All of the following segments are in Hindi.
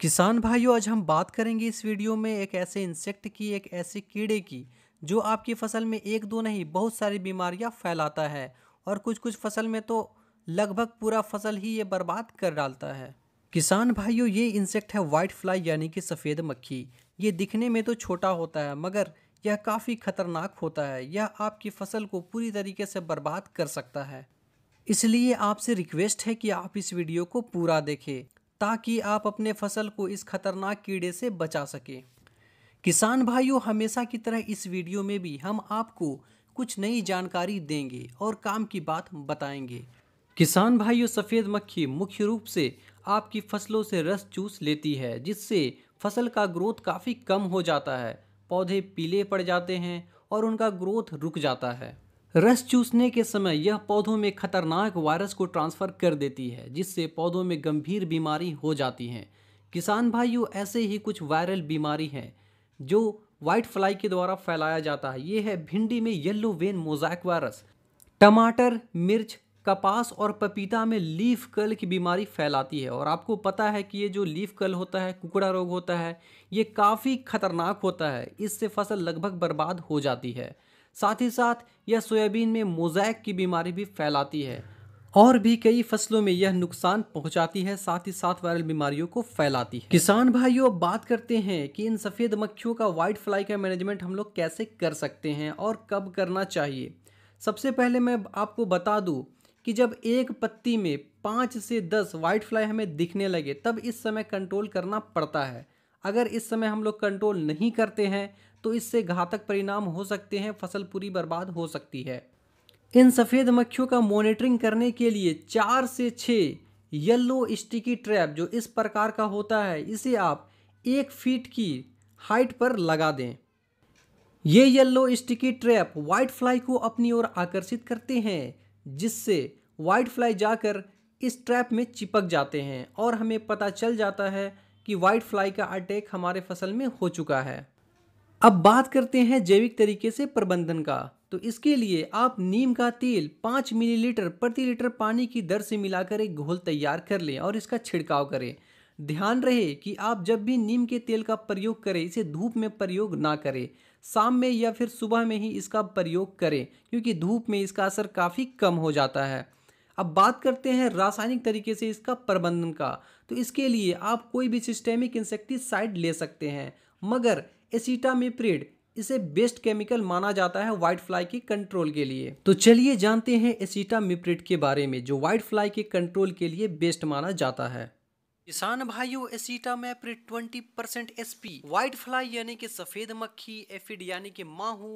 किसान भाइयों आज हम बात करेंगे इस वीडियो में एक ऐसे इंसेक्ट की एक ऐसे कीड़े की जो आपकी फसल में एक दो नहीं बहुत सारी बीमारियां फैलाता है और कुछ कुछ फसल में तो लगभग पूरा फसल ही ये बर्बाद कर डालता है किसान भाइयों ये इंसेक्ट है वाइट फ्लाई यानी कि सफ़ेद मक्खी ये दिखने में तो छोटा होता है मगर यह काफ़ी खतरनाक होता है यह आपकी फसल को पूरी तरीके से बर्बाद कर सकता है इसलिए आपसे रिक्वेस्ट है कि आप इस वीडियो को पूरा देखें ताकि आप अपने फसल को इस खतरनाक कीड़े से बचा सकें किसान भाइयों हमेशा की तरह इस वीडियो में भी हम आपको कुछ नई जानकारी देंगे और काम की बात बताएंगे किसान भाइयों सफ़ेद मक्खी मुख्य रूप से आपकी फसलों से रस चूस लेती है जिससे फसल का ग्रोथ काफ़ी कम हो जाता है पौधे पीले पड़ जाते हैं और उनका ग्रोथ रुक जाता है रस चूसने के समय यह पौधों में खतरनाक वायरस को ट्रांसफ़र कर देती है जिससे पौधों में गंभीर बीमारी हो जाती हैं किसान भाइयों ऐसे ही कुछ वायरल बीमारी हैं जो वाइट फ्लाई के द्वारा फैलाया जाता है ये है भिंडी में येल्लो वेन मोजैक वायरस टमाटर मिर्च कपास और पपीता में लीफ कल की बीमारी फैलाती है और आपको पता है कि ये जो लीफ कल होता है कुकड़ा रोग होता है ये काफ़ी खतरनाक होता है इससे फसल लगभग बर्बाद हो जाती है साथ ही साथ यह सोयाबीन में मोजैक की बीमारी भी फैलाती है और भी कई फसलों में यह नुकसान पहुंचाती है साथ ही साथ वायरल बीमारियों को फैलाती है किसान भाइयों अब बात करते हैं कि इन सफ़ेद मक्खियों का वाइट फ्लाई का मैनेजमेंट हम लोग कैसे कर सकते हैं और कब करना चाहिए सबसे पहले मैं आपको बता दूं कि जब एक पत्ती में पाँच से दस वाइट फ्लाई हमें दिखने लगे तब इस समय कंट्रोल करना पड़ता है अगर इस समय हम लोग कंट्रोल नहीं करते हैं तो इससे घातक परिणाम हो सकते हैं फसल पूरी बर्बाद हो सकती है इन सफ़ेद मक्खियों का मॉनिटरिंग करने के लिए चार से छः येल्लो स्टिकी ट्रैप जो इस प्रकार का होता है इसे आप एक फीट की हाइट पर लगा दें ये yellow sticky trap white fly को अपनी ओर आकर्षित करते हैं जिससे वाइट फ्लाई जाकर इस ट्रैप में चिपक जाते हैं और हमें पता चल जाता है कि वाइट फ्लाई का अटैक हमारे फसल में हो चुका है अब बात करते हैं जैविक तरीके से प्रबंधन का तो इसके लिए आप नीम का तेल पाँच मिलीलीटर प्रति लीटर पानी की दर से मिलाकर एक घोल तैयार कर लें और इसका छिड़काव करें ध्यान रहे कि आप जब भी नीम के तेल का प्रयोग करें इसे धूप में प्रयोग ना करें शाम में या फिर सुबह में ही इसका प्रयोग करें क्योंकि धूप में इसका असर काफ़ी कम हो जाता है अब बात करते हैं रासायनिक तरीके से इसका प्रबंधन का तो इसके लिए आप कोई भी सिस्टेमिक इंसेक्टिसाइड ले सकते हैं मगर एसीटामिप्रिड इसे बेस्ट केमिकल माना जाता है व्हाइट फ्लाई के कंट्रोल के लिए तो चलिए जानते हैं एसीटामिप्रिड के बारे में जो व्हाइट फ्लाई के कंट्रोल के लिए बेस्ट माना जाता है किसान भाइयों एसिटा acetamiprid 20 percent SP white fly यानी कि सफेद मक्खी एफिड यानी कि माहू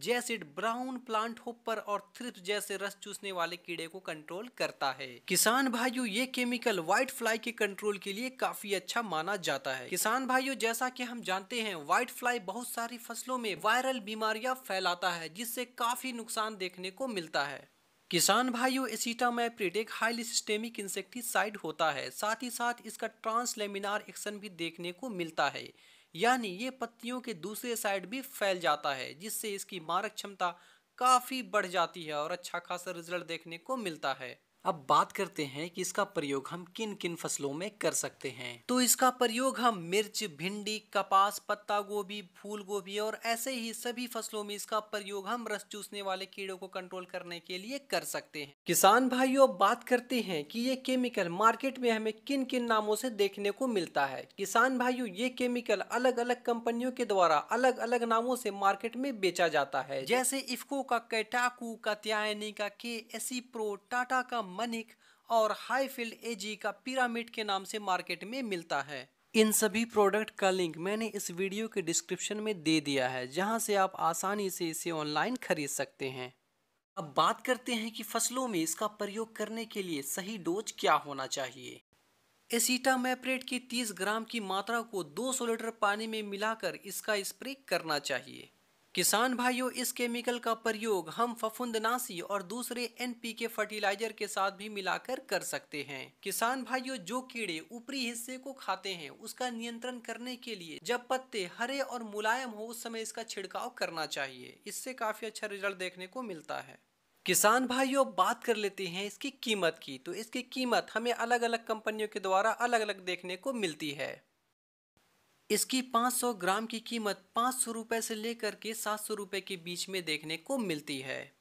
जैसिड ब्राउन प्लांट होपर और थ्रिप्स जैसे रस चूसने वाले कीड़े को कंट्रोल करता है किसान भाइयों ये केमिकल व्हाइट फ्लाई के कंट्रोल के लिए काफी अच्छा माना जाता है किसान भाइयों जैसा कि हम जानते हैं व्हाइट फ्लाई बहुत सारी फसलों में वायरल बीमारियां फैलाता है जिससे काफी नुकसान देखने को मिलता है किसान भाइयों एसिटा एसीटामाइप्रिट एक हाईली सिस्टेमिक इंसेक्टिसाइड होता है साथ ही साथ इसका ट्रांसलेमिनार एक्शन भी देखने को मिलता है यानी ये पत्तियों के दूसरे साइड भी फैल जाता है जिससे इसकी मारक क्षमता काफ़ी बढ़ जाती है और अच्छा खासा रिजल्ट देखने को मिलता है अब बात करते हैं कि इसका प्रयोग हम किन किन फसलों में कर सकते हैं तो इसका प्रयोग हम मिर्च भिंडी कपास पत्ता गोभी फूल गोभी और ऐसे ही सभी फसलों में इसका प्रयोग हम रस चूसने वाले कीड़ों को कंट्रोल करने के लिए कर सकते हैं किसान भाइयों अब बात करते हैं कि ये केमिकल मार्केट में हमें किन किन नामों से देखने को मिलता है किसान भाइयों ये केमिकल अलग अलग कंपनियों के द्वारा अलग अलग नामों से मार्केट में बेचा जाता है जैसे इफ्को का कैटाकू का का के एसी प्रो टाटा का मनिक और हाईफील्ड एजी का पिरामिड के नाम से मार्केट में मिलता है इन सभी प्रोडक्ट का लिंक मैंने इस वीडियो के डिस्क्रिप्शन में दे दिया है जहां से आप आसानी से इसे ऑनलाइन खरीद सकते हैं अब बात करते हैं कि फसलों में इसका प्रयोग करने के लिए सही डोज क्या होना चाहिए मैप्रेट की 30 ग्राम की मात्रा को 200 लीटर पानी में मिलाकर इसका स्प्रे करना चाहिए किसान भाइयों इस केमिकल का प्रयोग हम फफुंदनाशी और दूसरे एनपीके फर्टिलाइजर के साथ भी मिलाकर कर सकते हैं किसान भाइयों जो कीड़े ऊपरी हिस्से को खाते हैं उसका नियंत्रण करने के लिए जब पत्ते हरे और मुलायम हो उस समय इसका छिड़काव करना चाहिए इससे काफी अच्छा रिजल्ट देखने को मिलता है किसान भाइयों बात कर लेते हैं इसकी कीमत की तो इसकी कीमत हमें अलग अलग कंपनियों के द्वारा अलग अलग देखने को मिलती है इसकी 500 ग्राम की कीमत पाँच सौ रुपये से लेकर के सात सौ रुपये के बीच में देखने को मिलती है